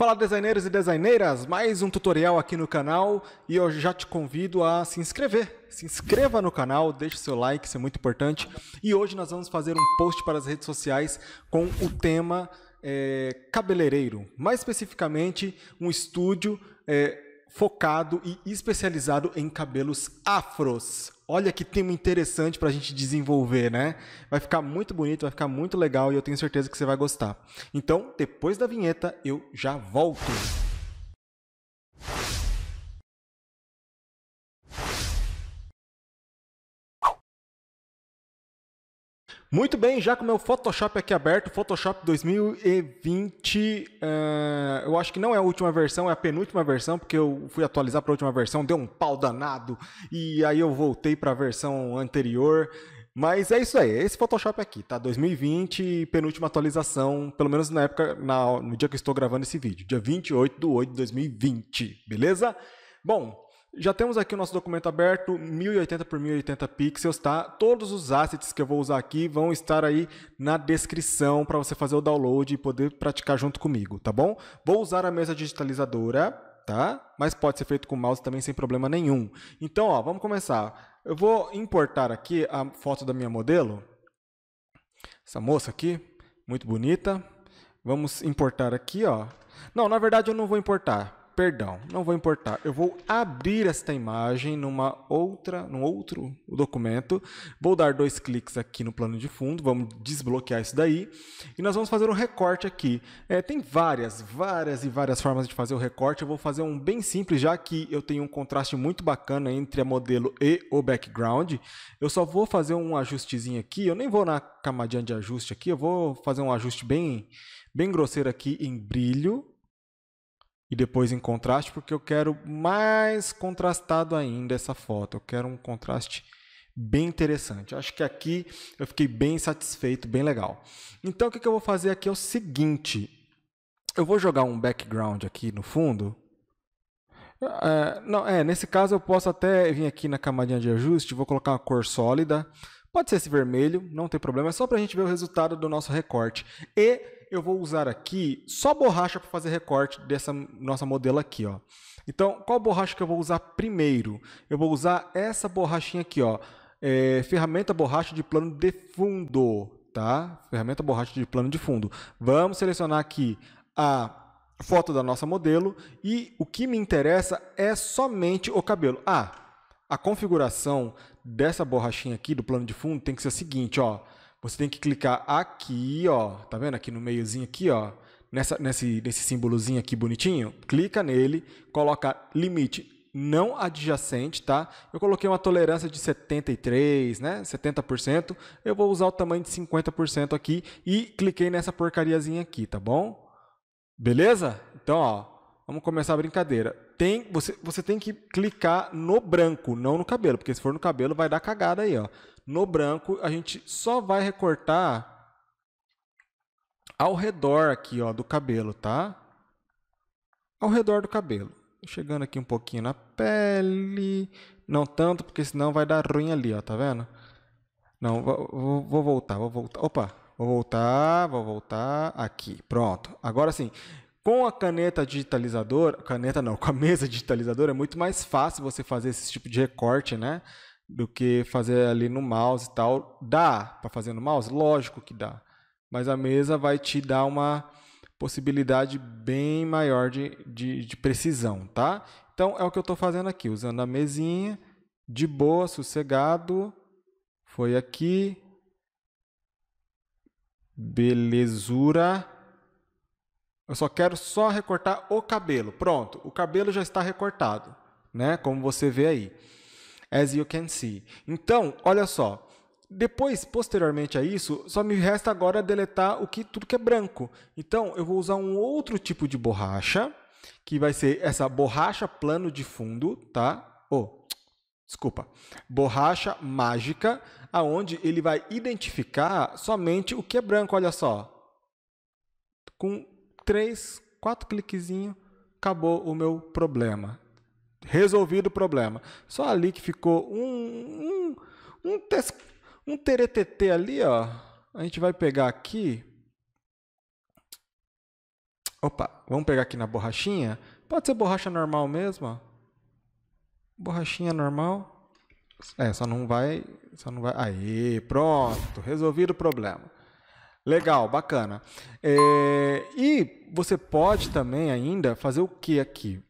Fala designers e designeiras, mais um tutorial aqui no canal e eu já te convido a se inscrever. Se inscreva no canal, deixe seu like, isso é muito importante. E hoje nós vamos fazer um post para as redes sociais com o tema é, cabeleireiro, mais especificamente um estúdio é, focado e especializado em cabelos afros olha que tema interessante para a gente desenvolver, né? Vai ficar muito bonito, vai ficar muito legal e eu tenho certeza que você vai gostar. Então, depois da vinheta, eu já volto. Muito bem, já com o meu Photoshop aqui aberto, Photoshop 2020, uh, eh, eu acho que não é a última versão, é a penúltima versão, porque eu fui atualizar para a última versão, deu um pau danado, e aí eu voltei para a versão anterior, mas é isso aí, esse Photoshop aqui, tá? 2020, penúltima atualização, pelo menos na época, na, no dia que eu estou gravando esse vídeo, dia 28 de 8 de 2020, beleza? Bom, já temos aqui o nosso documento aberto, 1080 por 1080 pixels, tá? Todos os assets que eu vou usar aqui vão estar aí na descrição para você fazer o download e poder praticar junto comigo, tá bom? Vou usar a mesa digitalizadora, tá? Mas pode ser feito com mouse também sem problema nenhum. Então, ó, vamos começar. Eu vou importar aqui a foto da minha modelo. Essa moça aqui, muito bonita. Vamos importar aqui, ó. Não, na verdade eu não vou importar perdão, não vou importar. Eu vou abrir esta imagem numa outra, num outro documento. Vou dar dois cliques aqui no plano de fundo, vamos desbloquear isso daí. E nós vamos fazer o um recorte aqui. É, tem várias, várias e várias formas de fazer o recorte. Eu vou fazer um bem simples, já que eu tenho um contraste muito bacana entre a modelo e o background. Eu só vou fazer um ajustezinho aqui. Eu nem vou na camadinha de ajuste aqui, eu vou fazer um ajuste bem, bem grosseiro aqui em brilho e depois em contraste, porque eu quero mais contrastado ainda essa foto. Eu quero um contraste bem interessante. Acho que aqui eu fiquei bem satisfeito, bem legal. Então o que eu vou fazer aqui é o seguinte: eu vou jogar um background aqui no fundo. É, não, é, nesse caso eu posso até vir aqui na camadinha de ajuste, vou colocar uma cor sólida. Pode ser esse vermelho, não tem problema, é só para a gente ver o resultado do nosso recorte. E eu vou usar aqui só borracha para fazer recorte dessa nossa modelo aqui, ó. Então, qual borracha que eu vou usar primeiro? Eu vou usar essa borrachinha aqui, ó. É, ferramenta borracha de plano de fundo, tá? Ferramenta borracha de plano de fundo. Vamos selecionar aqui a foto da nossa modelo e o que me interessa é somente o cabelo. Ah, a configuração dessa borrachinha aqui do plano de fundo tem que ser a seguinte, ó. Você tem que clicar aqui, ó, tá vendo? Aqui no meiozinho aqui, ó, nessa, nesse, nesse símbolozinho aqui bonitinho, clica nele, coloca limite não adjacente, tá? Eu coloquei uma tolerância de 73, né? 70%. Eu vou usar o tamanho de 50% aqui e cliquei nessa porcariazinha aqui, tá bom? Beleza? Então, ó, vamos começar a brincadeira. Tem, você, você tem que clicar no branco, não no cabelo, porque se for no cabelo vai dar cagada aí, ó. No branco, a gente só vai recortar ao redor aqui ó, do cabelo, tá? Ao redor do cabelo. Chegando aqui um pouquinho na pele. Não tanto, porque senão vai dar ruim ali, ó, tá vendo? Não, vou, vou voltar, vou voltar. Opa, vou voltar, vou voltar aqui. Pronto. Agora sim, com a caneta digitalizadora, caneta não, com a mesa digitalizadora é muito mais fácil você fazer esse tipo de recorte, né? do que fazer ali no mouse e tal. Dá para fazer no mouse? Lógico que dá. Mas a mesa vai te dar uma possibilidade bem maior de, de, de precisão, tá? Então é o que eu estou fazendo aqui, usando a mesinha, de boa, sossegado. Foi aqui. Belezura. Eu só quero só recortar o cabelo. Pronto, o cabelo já está recortado, né? Como você vê aí as you can see. Então, olha só. Depois, posteriormente a isso, só me resta agora deletar o que, tudo que é branco. Então, eu vou usar um outro tipo de borracha, que vai ser essa borracha plano de fundo, tá? Oh, desculpa, borracha mágica, aonde ele vai identificar somente o que é branco, olha só. Com três, quatro cliquezinhos, acabou o meu problema resolvido o problema. Só ali que ficou um, um, um, tes, um teretetê ali, ó. A gente vai pegar aqui. Opa, vamos pegar aqui na borrachinha. Pode ser borracha normal mesmo, ó. Borrachinha normal. É, só não vai, só não vai. Aí, pronto, resolvido o problema. Legal, bacana. É, e você pode também ainda fazer o que aqui?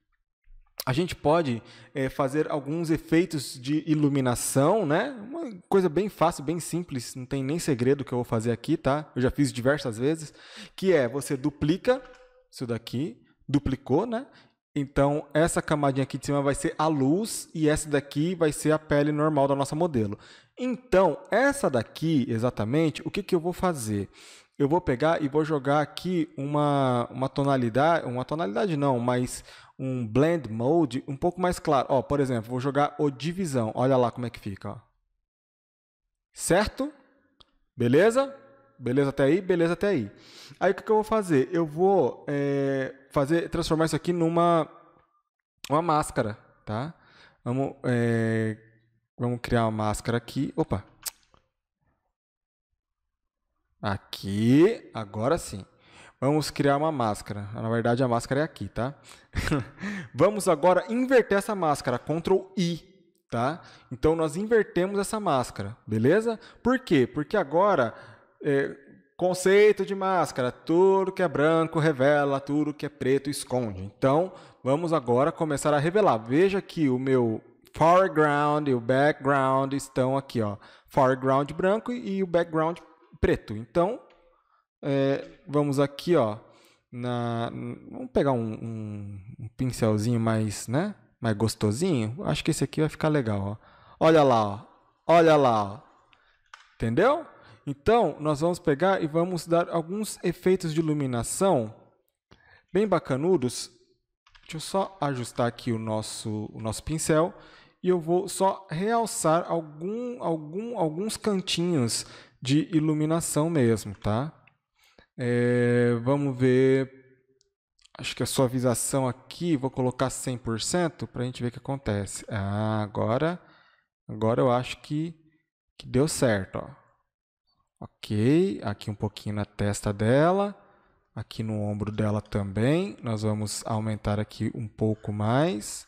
a gente pode é, fazer alguns efeitos de iluminação, né? Uma coisa bem fácil, bem simples, não tem nem segredo que eu vou fazer aqui, tá? Eu já fiz diversas vezes, que é você duplica isso daqui, duplicou, né? Então, essa camadinha aqui de cima vai ser a luz e essa daqui vai ser a pele normal da nossa modelo. Então, essa daqui, exatamente, o que, que eu vou fazer? Eu vou pegar e vou jogar aqui uma, uma tonalidade, uma tonalidade não, mas um blend mode um pouco mais claro. Ó, por exemplo, vou jogar o divisão. Olha lá como é que fica. Ó. Certo? Beleza? Beleza até aí? Beleza até aí. Aí o que, que eu vou fazer? Eu vou é, fazer, transformar isso aqui numa uma máscara, tá? Vamos, é, vamos criar uma máscara aqui. Opa! Aqui, agora sim. Vamos criar uma máscara. Na verdade, a máscara é aqui, tá? Vamos agora inverter essa máscara, Ctrl I, tá? Então, nós invertemos essa máscara, beleza? Por quê? Porque agora, é, conceito de máscara, tudo que é branco revela, tudo que é preto esconde. Então, vamos agora começar a revelar. Veja que o meu foreground e o background estão aqui, ó. Foreground branco e o background preto. Então, é, vamos aqui, ó. Na, vamos pegar um, um, um, pincelzinho mais, né? Mais gostosinho. Acho que esse aqui vai ficar legal, ó. Olha lá, ó. Olha lá, ó. Entendeu? Então, nós vamos pegar e vamos dar alguns efeitos de iluminação bem bacanudos. Deixa eu só ajustar aqui o nosso, o nosso pincel e eu vou só realçar algum, algum, alguns cantinhos de iluminação mesmo, tá? É, vamos ver. Acho que a suavização aqui, vou colocar 100% para a gente ver o que acontece. Ah, agora, agora eu acho que, que deu certo. Ó. Ok, aqui um pouquinho na testa dela, aqui no ombro dela também. Nós vamos aumentar aqui um pouco mais.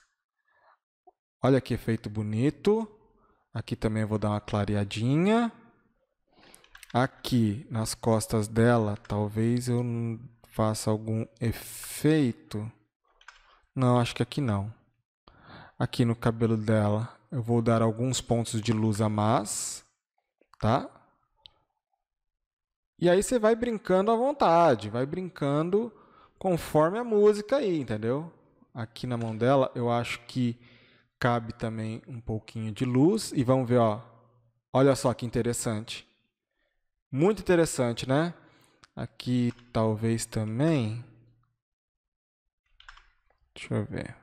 Olha que efeito bonito. Aqui também vou dar uma clareadinha. Aqui nas costas dela, talvez eu faça algum efeito. Não, acho que aqui não. Aqui no cabelo dela, eu vou dar alguns pontos de luz a mais, tá? E aí você vai brincando à vontade, vai brincando conforme a música aí, entendeu? Aqui na mão dela, eu acho que cabe também um pouquinho de luz e vamos ver, ó. Olha só que interessante. Muito interessante, né? Aqui talvez também. Deixa eu ver.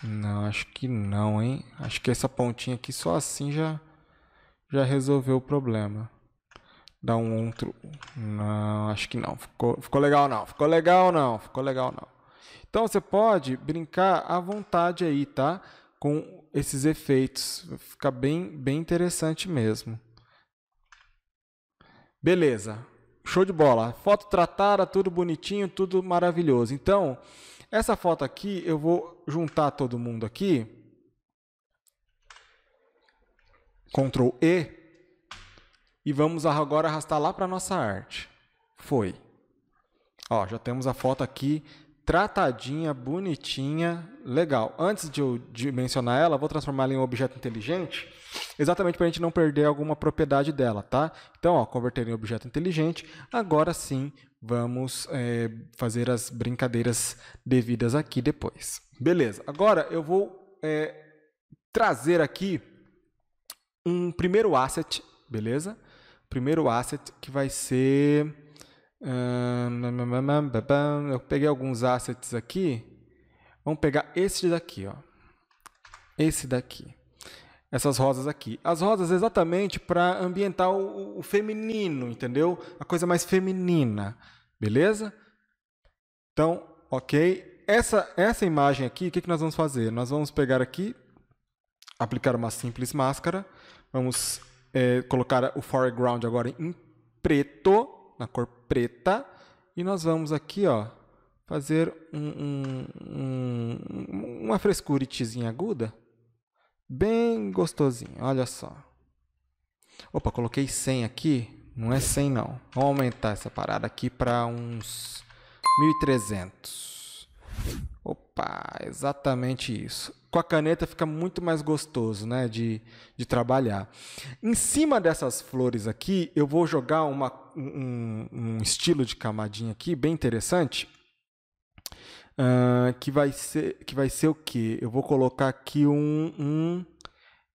Não, acho que não, hein? Acho que essa pontinha aqui só assim já já resolveu o problema. Dá um outro. Não, acho que não. Ficou, ficou legal não. Ficou legal não. Ficou legal não. Então você pode brincar à vontade aí, tá? Com esses efeitos. Fica bem bem interessante mesmo. Beleza, show de bola. Foto tratada, tudo bonitinho, tudo maravilhoso. Então, essa foto aqui, eu vou juntar todo mundo aqui. Ctrl E. E vamos agora arrastar lá para nossa arte. Foi. Ó, já temos a foto aqui tratadinha, bonitinha, legal. Antes de eu mencionar ela, vou transformá-la em um objeto inteligente, exatamente para a gente não perder alguma propriedade dela, tá? Então, ó, converter em objeto inteligente. Agora sim, vamos é, fazer as brincadeiras devidas aqui depois. Beleza, agora eu vou é, trazer aqui um primeiro asset, beleza? Primeiro asset que vai ser eu peguei alguns assets aqui. Vamos pegar esse daqui, ó. Esse daqui. Essas rosas aqui. As rosas exatamente para ambientar o, o, feminino, entendeu? A coisa mais feminina, beleza? Então, ok. Essa, essa imagem aqui, o que, que nós vamos fazer? Nós vamos pegar aqui, aplicar uma simples máscara. Vamos é, colocar o foreground agora em preto, na cor preta preta e nós vamos aqui, ó, fazer um, um, um, uma frescuritezinha aguda, bem gostosinho, olha só. Opa, coloquei 100 aqui, não é 100 não. Vamos aumentar essa parada aqui para uns 1300. Opa, exatamente isso com a caneta fica muito mais gostoso né, de, de trabalhar. Em cima dessas flores aqui, eu vou jogar uma, um, um estilo de camadinha aqui bem interessante. Uh, que, vai ser, que vai ser o quê? Eu vou colocar aqui um, um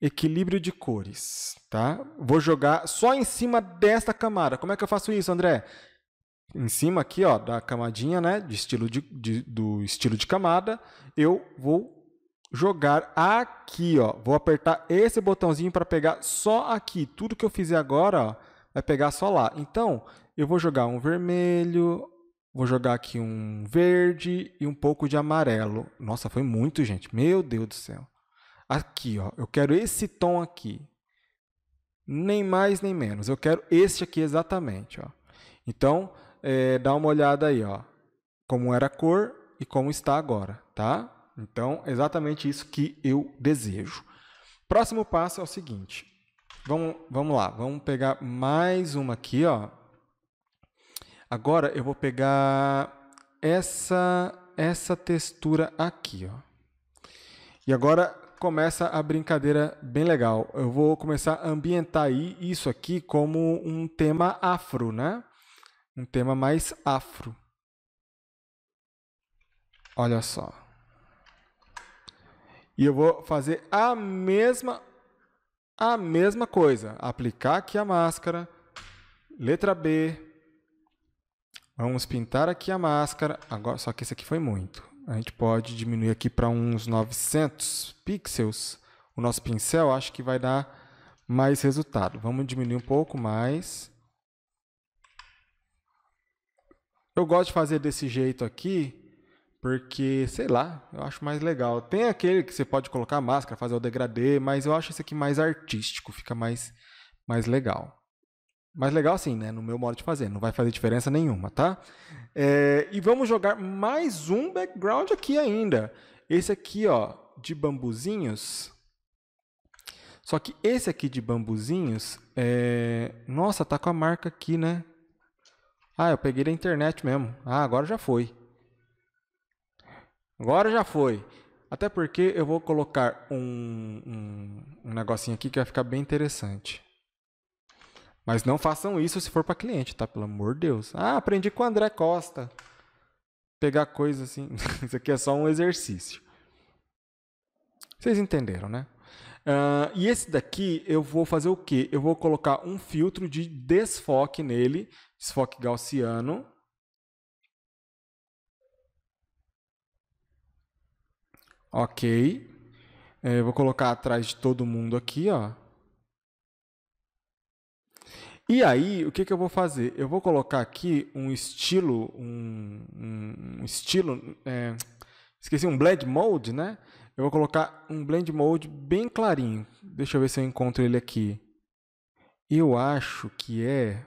equilíbrio de cores, tá? Vou jogar só em cima desta camada. Como é que eu faço isso, André? em cima aqui ó, da camadinha, né, de estilo de, de, do estilo de camada, eu vou jogar aqui, ó. Vou apertar esse botãozinho para pegar só aqui. Tudo que eu fizer agora, ó, vai pegar só lá. Então, eu vou jogar um vermelho, vou jogar aqui um verde e um pouco de amarelo. Nossa, foi muito, gente. Meu Deus do céu. Aqui, ó. Eu quero esse tom aqui. Nem mais, nem menos. Eu quero este aqui exatamente, ó. Então, é, dá uma olhada aí, ó. Como era a cor e como está agora, tá? Então, exatamente isso que eu desejo. Próximo passo é o seguinte. Vamos, vamos lá, vamos pegar mais uma aqui, ó. Agora eu vou pegar essa essa textura aqui, ó. E agora começa a brincadeira bem legal. Eu vou começar a ambientar isso aqui como um tema afro, né? Um tema mais afro. Olha só. E eu vou fazer a mesma a mesma coisa, aplicar aqui a máscara, letra B. Vamos pintar aqui a máscara. Agora, só que esse aqui foi muito. A gente pode diminuir aqui para uns 900 pixels. O nosso pincel acho que vai dar mais resultado. Vamos diminuir um pouco mais. Eu gosto de fazer desse jeito aqui, porque, sei lá, eu acho mais legal. Tem aquele que você pode colocar a máscara, fazer o degradê, mas eu acho esse aqui mais artístico, fica mais, mais legal. mais legal sim, né? No meu modo de fazer, não vai fazer diferença nenhuma, tá? É, e vamos jogar mais um background aqui ainda. Esse aqui, ó, de bambuzinhos. Só que esse aqui de bambuzinhos, é... nossa, tá com a marca aqui, né? Ah, eu peguei da internet mesmo. Ah, agora já foi. Agora já foi. Até porque eu vou colocar um, um, um negocinho aqui que vai ficar bem interessante. Mas não façam isso se for para cliente, tá? Pelo amor de Deus. Ah, aprendi com o André Costa. Pegar coisa assim. isso aqui é só um exercício. Vocês entenderam, né? Uh, e esse daqui eu vou fazer o quê? Eu vou colocar um filtro de desfoque nele, desfoque gaussiano, Ok. É, eu vou colocar atrás de todo mundo aqui, ó. E aí, o que, que eu vou fazer? Eu vou colocar aqui um estilo, um, um estilo, é, esqueci, um blend mode, né? Eu vou colocar um blend mode bem clarinho. Deixa eu ver se eu encontro ele aqui. Eu acho que é,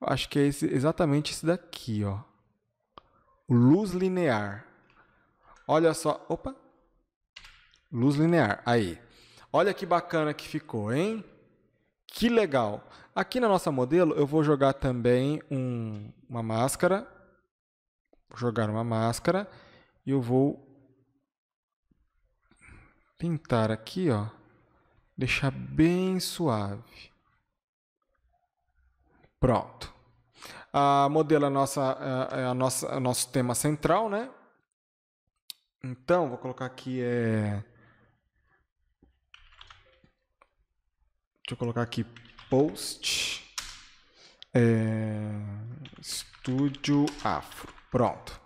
acho que é esse, exatamente esse daqui, ó. luz linear. Olha só. Opa! Luz linear. Aí. Olha que bacana que ficou, hein? Que legal! Aqui na nossa modelo, eu vou jogar também um, uma máscara. Vou jogar uma máscara. E eu vou pintar aqui, ó. Deixar bem suave. Pronto. A modelo é, nossa, é, é a nossa, é o nosso tema central, né? Então, vou colocar aqui é. Deixa eu colocar aqui post é, estúdio afro. Pronto.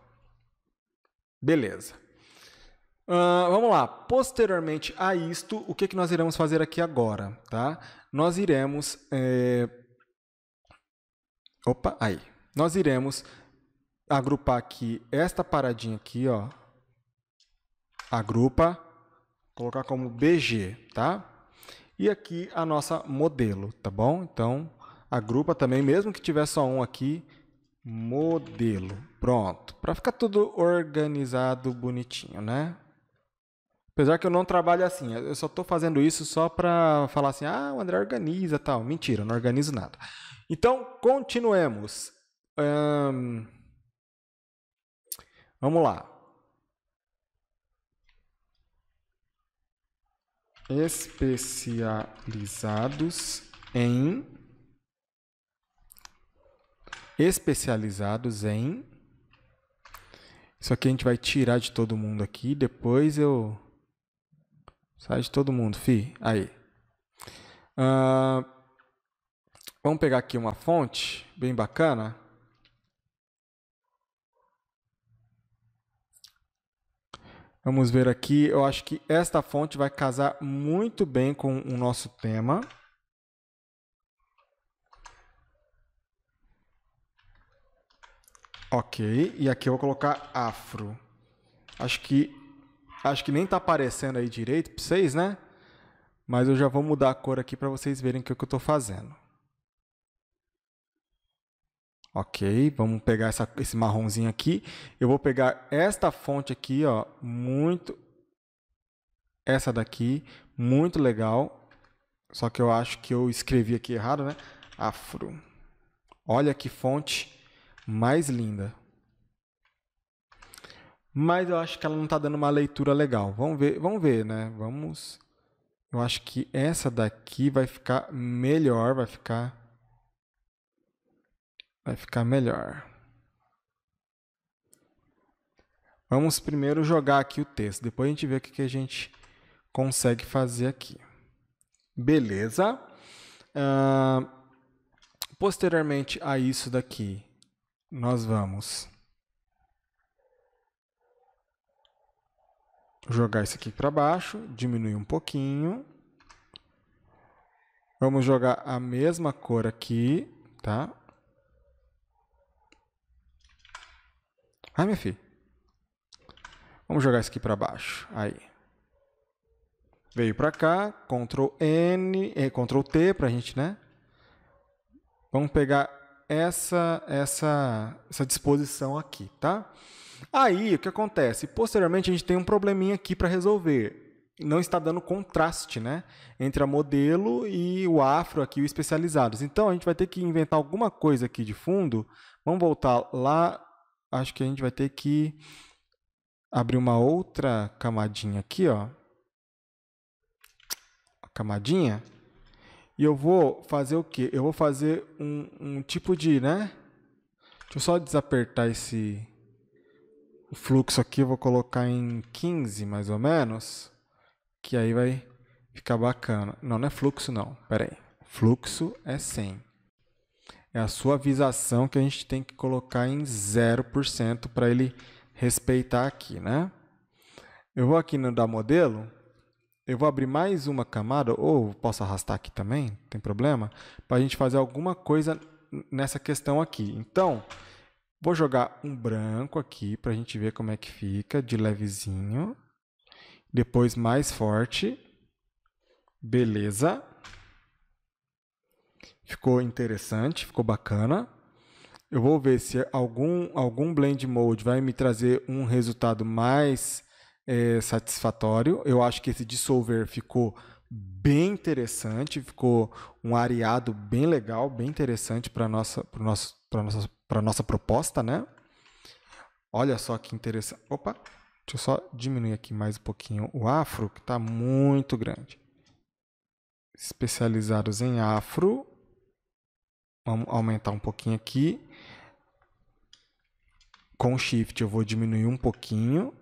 Beleza. Uh, vamos lá. Posteriormente a isto, o que, que nós iremos fazer aqui agora? Tá? Nós iremos. É... Opa, aí. Nós iremos agrupar aqui esta paradinha aqui, ó agrupa, colocar como BG, tá? E aqui a nossa modelo, tá bom? Então, agrupa também, mesmo que tiver só um aqui, modelo. Pronto, para ficar tudo organizado, bonitinho, né? Apesar que eu não trabalho assim, eu só estou fazendo isso só para falar assim, ah, o André organiza tal. Mentira, não organizo nada. Então, continuemos. Um... Vamos lá. especializados em especializados em isso aqui a gente vai tirar de todo mundo aqui, depois eu sai de todo mundo, fi, aí. Uh, vamos pegar aqui uma fonte bem bacana. Vamos ver aqui. Eu acho que esta fonte vai casar muito bem com o nosso tema. Ok, e aqui eu vou colocar afro. Acho que acho que nem está aparecendo aí direito para vocês, né? Mas eu já vou mudar a cor aqui para vocês verem o que, que eu estou fazendo. Ok, vamos pegar essa, esse marronzinho aqui. Eu vou pegar esta fonte aqui, ó, muito... Essa daqui, muito legal. Só que eu acho que eu escrevi aqui errado, né? Afro. Olha que fonte mais linda. Mas eu acho que ela não está dando uma leitura legal. Vamos ver, vamos ver, né? Vamos... Eu acho que essa daqui vai ficar melhor, vai ficar Vai ficar melhor. Vamos primeiro jogar aqui o texto, depois a gente vê o que a gente consegue fazer aqui. Beleza. Uh, posteriormente a isso daqui, nós vamos jogar isso aqui para baixo, diminuir um pouquinho. Vamos jogar a mesma cor aqui, tá? Ai, ah, minha filha. Vamos jogar isso aqui para baixo. Aí. Veio para cá, Ctrl N, eh, Ctrl T para a gente, né? Vamos pegar essa, essa, essa disposição aqui, tá? Aí, o que acontece? Posteriormente, a gente tem um probleminha aqui para resolver. Não está dando contraste, né? Entre a modelo e o afro aqui, o especializados. Então, a gente vai ter que inventar alguma coisa aqui de fundo. Vamos voltar lá acho que a gente vai ter que abrir uma outra camadinha aqui, ó. A camadinha. E eu vou fazer o quê? Eu vou fazer um, um tipo de, né? Deixa eu só desapertar esse o fluxo aqui. Eu vou colocar em 15, mais ou menos. Que aí vai ficar bacana. Não, não é fluxo, não. Pera aí. Fluxo é 100 é a suavização que a gente tem que colocar em 0% para ele respeitar aqui, né? Eu vou aqui no da modelo, eu vou abrir mais uma camada, ou posso arrastar aqui também, não tem problema, para a gente fazer alguma coisa nessa questão aqui. Então, vou jogar um branco aqui para a gente ver como é que fica, de levezinho. Depois mais forte. Beleza. Ficou interessante, ficou bacana. Eu vou ver se algum, algum blend mode vai me trazer um resultado mais é, satisfatório. Eu acho que esse dissolver ficou bem interessante, ficou um areado bem legal, bem interessante para nossa, para nosso, para nossa, para nossa proposta, né? Olha só que interessante. Opa, deixa eu só diminuir aqui mais um pouquinho o afro, que está muito grande. Especializados em afro, Vamos aumentar um pouquinho aqui. Com Shift eu vou diminuir um pouquinho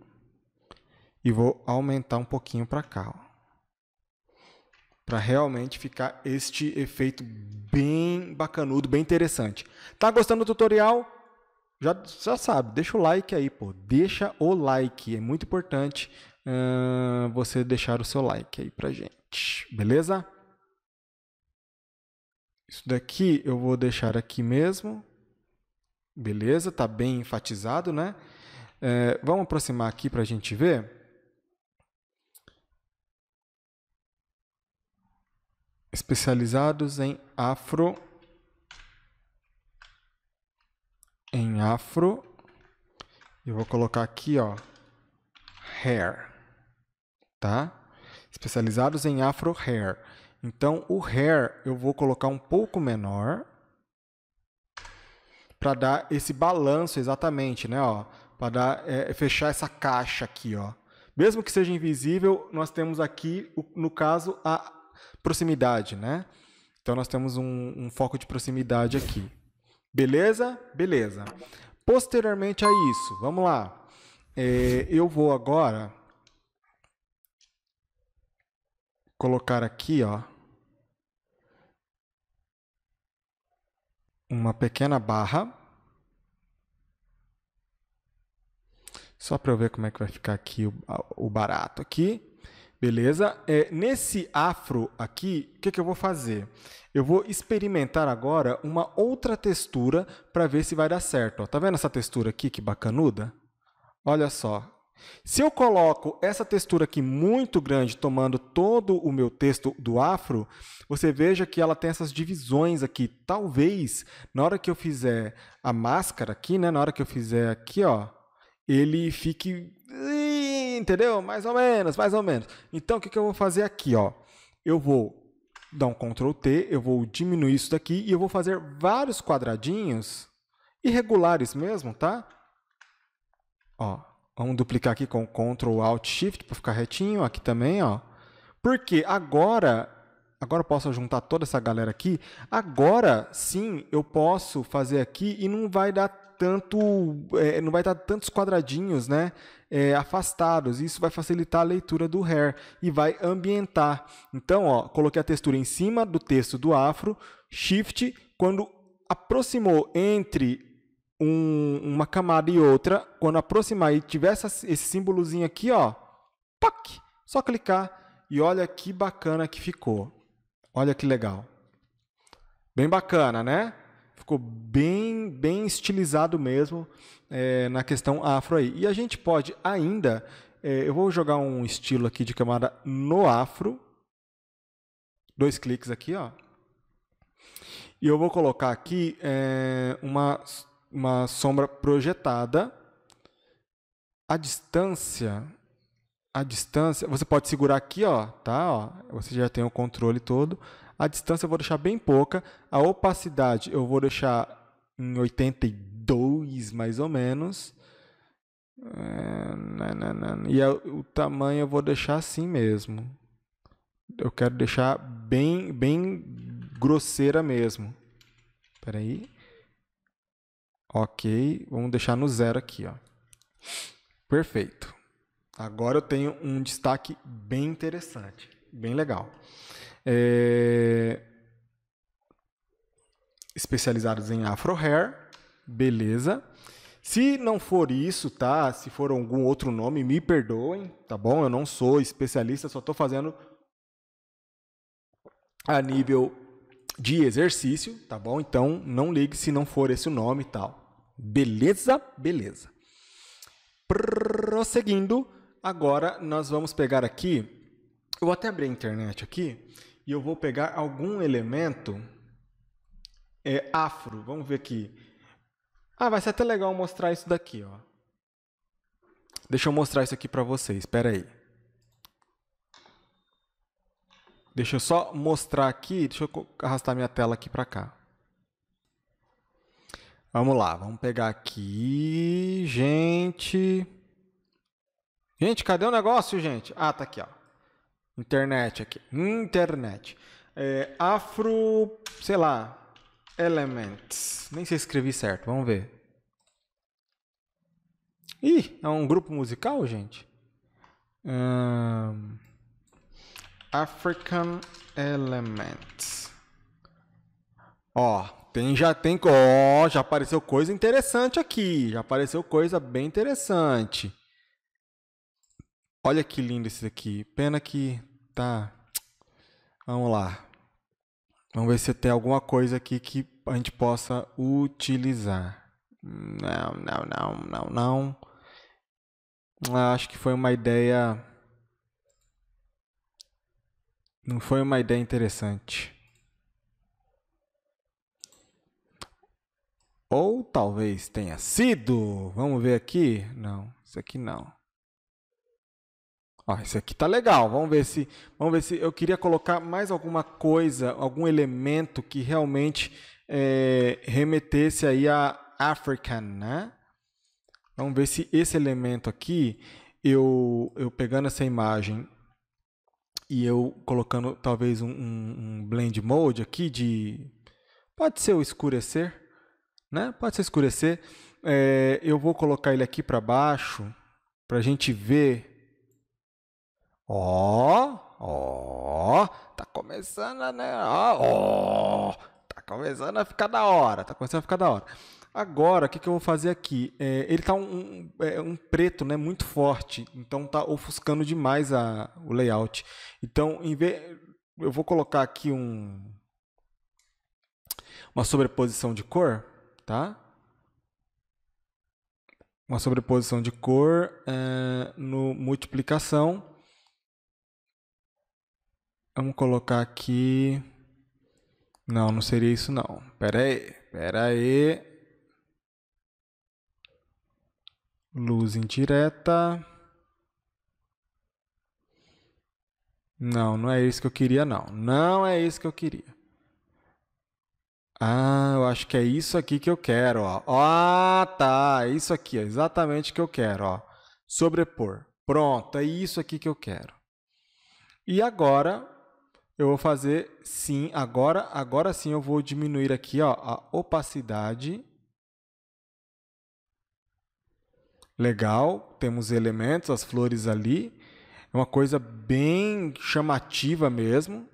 e vou aumentar um pouquinho para cá. Para realmente ficar este efeito bem bacanudo, bem interessante. Tá gostando do tutorial? Já, já sabe, deixa o like aí, pô. Deixa o like, é muito importante uh, você deixar o seu like aí pra gente, beleza? Isso daqui eu vou deixar aqui mesmo. Beleza, Está bem enfatizado, né? É, vamos aproximar aqui para a gente ver. Especializados em afro. Em afro. Eu vou colocar aqui, ó. Hair. Tá? Especializados em afro hair. Então, o hair eu vou colocar um pouco menor para dar esse balanço exatamente, né? Ó, para dar é, fechar essa caixa aqui, ó. Mesmo que seja invisível, nós temos aqui, no caso, a proximidade, né? Então, nós temos um, um foco de proximidade aqui. Beleza? Beleza. Posteriormente a isso, vamos lá. É, eu vou agora colocar aqui, ó, uma pequena barra. Só para eu ver como é que vai ficar aqui o, o barato aqui. Beleza? É, nesse afro aqui, o que, que eu vou fazer? Eu vou experimentar agora uma outra textura para ver se vai dar certo. Ó. Tá vendo essa textura aqui que bacanuda? Olha só, se eu coloco essa textura aqui muito grande, tomando todo o meu texto do afro, você veja que ela tem essas divisões aqui. Talvez, na hora que eu fizer a máscara aqui, né, na hora que eu fizer aqui, ó, ele fique... Entendeu? Mais ou menos, mais ou menos. Então, o que, que eu vou fazer aqui? Ó? Eu vou dar um Ctrl T, eu vou diminuir isso daqui e eu vou fazer vários quadradinhos irregulares mesmo, tá? Ó, Vamos duplicar aqui com Ctrl Alt Shift para ficar retinho. Aqui também, ó. Porque agora, agora eu posso juntar toda essa galera aqui. Agora, sim, eu posso fazer aqui e não vai dar tanto, é, não vai dar tantos quadradinhos, né? É, afastados. Isso vai facilitar a leitura do hair e vai ambientar. Então, ó, coloquei a textura em cima do texto do afro. Shift, quando aproximou entre um, uma camada e outra, quando aproximar e tiver essa, esse símbolozinho aqui, ó, pac, só clicar e olha que bacana que ficou. Olha que legal. Bem bacana, né? Ficou bem, bem estilizado mesmo é, na questão afro aí. E a gente pode ainda, é, eu vou jogar um estilo aqui de camada no afro, dois cliques aqui, ó. E eu vou colocar aqui é, uma uma sombra projetada. A distância, a distância, você pode segurar aqui, ó, tá? Ó, você já tem o controle todo. A distância eu vou deixar bem pouca. A opacidade eu vou deixar em 82, mais ou menos. É, né, né, né, e o tamanho eu vou deixar assim mesmo. Eu quero deixar bem, bem grosseira mesmo. Espera aí. Ok, vamos deixar no zero aqui, ó. Perfeito. Agora eu tenho um destaque bem interessante, bem legal. É... Especializados em Afro Hair, beleza. Se não for isso, tá? Se for algum outro nome, me perdoem, tá bom? Eu não sou especialista, só estou fazendo a nível de exercício, tá bom? Então não ligue se não for esse o nome e tal. Beleza? Beleza. Prosseguindo, agora nós vamos pegar aqui. Eu vou até abrir a internet aqui e eu vou pegar algum elemento é, afro. Vamos ver aqui. Ah, vai ser até legal mostrar isso daqui, ó. Deixa eu mostrar isso aqui para vocês. Espera aí. Deixa eu só mostrar aqui. Deixa eu arrastar minha tela aqui para cá. Vamos lá, vamos pegar aqui, gente. Gente, cadê o negócio, gente? Ah, tá aqui, ó. Internet aqui. Internet. É, afro, sei lá, Elements. Nem sei se escrevi certo, vamos ver. Ih, é um grupo musical, gente? Um, African Elements. Ó, tem, já tem. Ó, já apareceu coisa interessante aqui. Já apareceu coisa bem interessante. Olha que lindo esse aqui. Pena que tá. Vamos lá. Vamos ver se tem alguma coisa aqui que a gente possa utilizar. Não, não, não, não, não. Ah, acho que foi uma ideia. Não foi uma ideia interessante. Ou talvez tenha sido. Vamos ver aqui. Não, isso aqui não. Ó, esse aqui tá legal. Vamos ver se, vamos ver se eu queria colocar mais alguma coisa, algum elemento que realmente é, remetesse aí a African, né? Vamos ver se esse elemento aqui, eu, eu pegando essa imagem e eu colocando talvez um, um, um blend mode aqui de, pode ser o escurecer, né? Pode se escurecer. É, eu vou colocar ele aqui para baixo para a gente ver. Ó, ó, tá começando, né? Ó, ó, tá começando a ficar da hora, tá começando a ficar da hora. Agora, o que, que eu vou fazer aqui? É, ele tá um, um, é, um, preto, né? Muito forte, então tá ofuscando demais a, o layout. Então, em vez, eu vou colocar aqui um uma sobreposição de cor tá? Uma sobreposição de cor é, no multiplicação. Vamos colocar aqui... Não, não seria isso não. Pera aí, pera aí. Luz indireta. Não, não é isso que eu queria não. Não é isso que eu queria. Ah, eu acho que é isso aqui que eu quero, ó. Ah, tá, é isso aqui, ó, exatamente que eu quero, ó. Sobrepor. Pronto, é isso aqui que eu quero. E agora eu vou fazer sim, agora, agora sim eu vou diminuir aqui, ó, a opacidade. Legal, temos elementos, as flores ali. É uma coisa bem chamativa mesmo.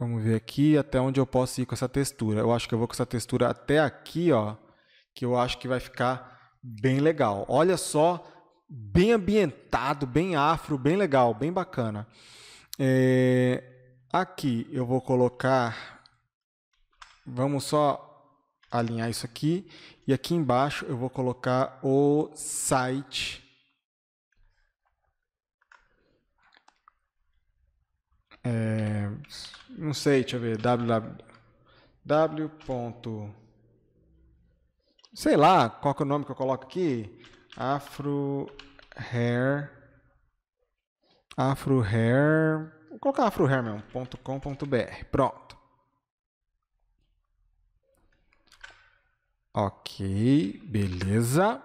Vamos ver aqui até onde eu posso ir com essa textura. Eu acho que eu vou com essa textura até aqui, ó, que eu acho que vai ficar bem legal. Olha só, bem ambientado, bem afro, bem legal, bem bacana. É, aqui eu vou colocar, vamos só alinhar isso aqui. E aqui embaixo eu vou colocar o site É, não sei, deixa eu ver. www. W ponto, sei lá qual que é o nome que eu coloco aqui. Afro Hair. Afro Hair. Vou colocar afrohair mesmo. .com.br. Pronto. Ok, beleza.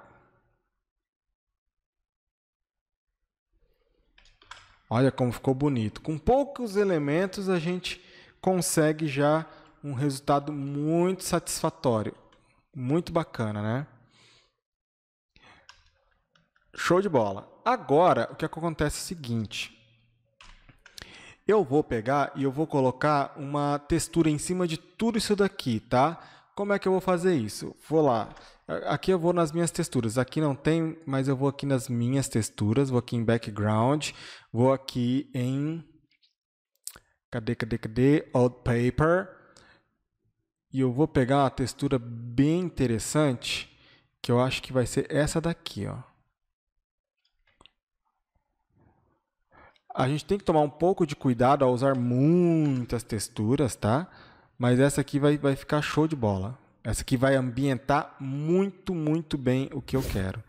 Olha como ficou bonito. Com poucos elementos a gente consegue já um resultado muito satisfatório. Muito bacana, né? Show de bola. Agora, o que acontece é o seguinte. Eu vou pegar e eu vou colocar uma textura em cima de tudo isso daqui, tá? Como é que eu vou fazer isso? Vou lá. Aqui eu vou nas minhas texturas. Aqui não tem, mas eu vou aqui nas minhas texturas. Vou aqui em background. Vou aqui em... Cadê, cadê, cadê? Old paper. E eu vou pegar uma textura bem interessante. Que eu acho que vai ser essa daqui, ó. A gente tem que tomar um pouco de cuidado ao usar muitas texturas, tá? Tá? Mas essa aqui vai, vai ficar show de bola. Essa aqui vai ambientar muito, muito bem o que eu quero.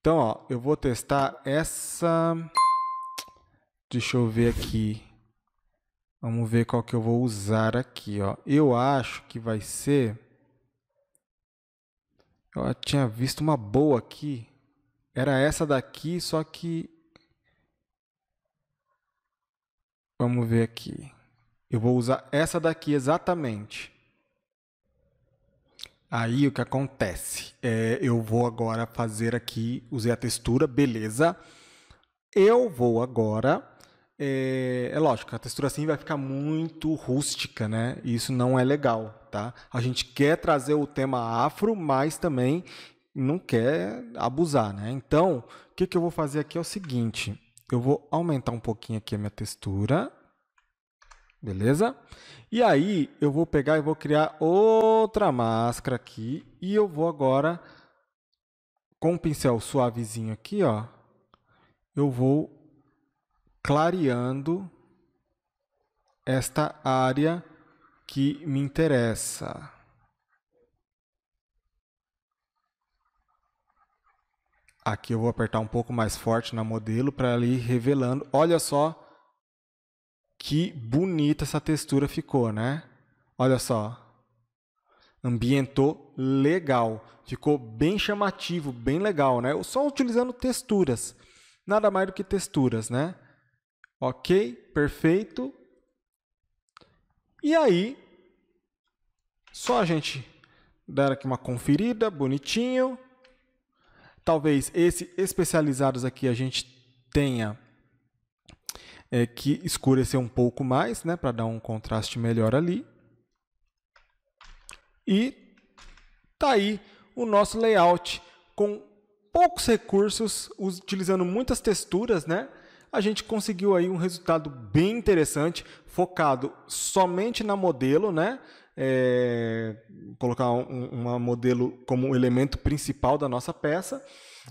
Então, ó, eu vou testar essa... Deixa eu ver aqui. Vamos ver qual que eu vou usar aqui, ó. Eu acho que vai ser... Eu tinha visto uma boa aqui. Era essa daqui, só que... Vamos ver aqui. Eu vou usar essa daqui exatamente. Aí o que acontece? É, eu vou agora fazer aqui, usei a textura, beleza. Eu vou agora. É, é lógico, a textura assim vai ficar muito rústica, né? E isso não é legal, tá? A gente quer trazer o tema afro, mas também não quer abusar, né? Então, o que, que eu vou fazer aqui é o seguinte: eu vou aumentar um pouquinho aqui a minha textura Beleza? E aí eu vou pegar e vou criar outra máscara aqui e eu vou agora com o pincel suavezinho aqui, ó, eu vou clareando esta área que me interessa. Aqui eu vou apertar um pouco mais forte na modelo para ir revelando. Olha só que bonita essa textura ficou, né? Olha só. Ambientou legal. Ficou bem chamativo, bem legal, né? Só utilizando texturas. Nada mais do que texturas, né? Ok, perfeito. E aí, só a gente dar aqui uma conferida, bonitinho. Talvez esse especializados aqui a gente tenha é, que escurecer um pouco mais, né, para dar um contraste melhor ali. E tá aí o nosso layout com poucos recursos, utilizando muitas texturas, né? A gente conseguiu aí um resultado bem interessante, focado somente na modelo, né? É, colocar um, uma modelo como elemento principal da nossa peça.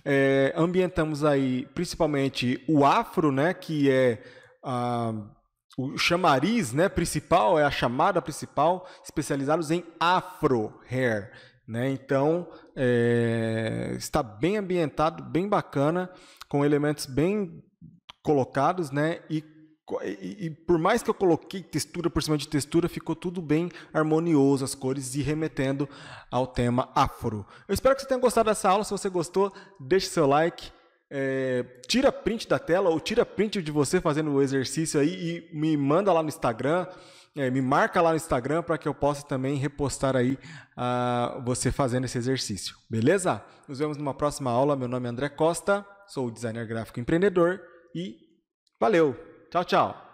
É, ambientamos aí principalmente o afro, né? Que é a, o chamariz né, principal, é a chamada principal, especializados em afro hair. Né? Então, é, está bem ambientado, bem bacana, com elementos bem colocados, né? E, e, e, por mais que eu coloquei textura por cima de textura, ficou tudo bem harmonioso as cores e remetendo ao tema afro. Eu espero que você tenha gostado dessa aula. Se você gostou, deixe seu like é, tira print da tela ou tira print de você fazendo o exercício aí e me manda lá no Instagram, é, me marca lá no Instagram para que eu possa também repostar aí ah, você fazendo esse exercício, beleza? Nos vemos numa próxima aula. Meu nome é André Costa, sou designer gráfico empreendedor e valeu! Tchau, tchau!